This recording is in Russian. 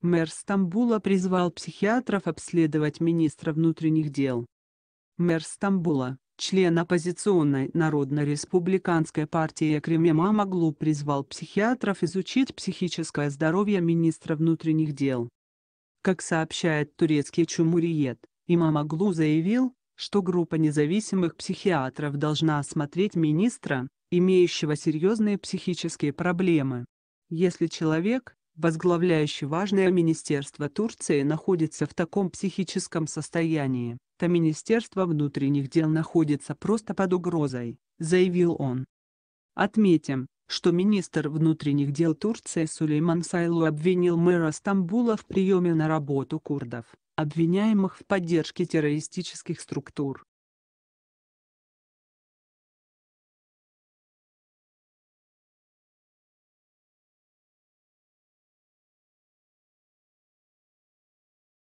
Мэр Стамбула призвал психиатров обследовать министра внутренних дел. Мэр Стамбула, член оппозиционной Народно-республиканской партии Экрем Имам призвал психиатров изучить психическое здоровье министра внутренних дел. Как сообщает турецкий Чумуриет, Имам Аглу заявил, что группа независимых психиатров должна осмотреть министра, имеющего серьезные психические проблемы. Если человек, возглавляющий важное министерство Турции находится в таком психическом состоянии, то Министерство внутренних дел находится просто под угрозой, заявил он. Отметим, что министр внутренних дел Турции Сулейман Сайлу обвинил мэра Стамбула в приеме на работу курдов, обвиняемых в поддержке террористических структур.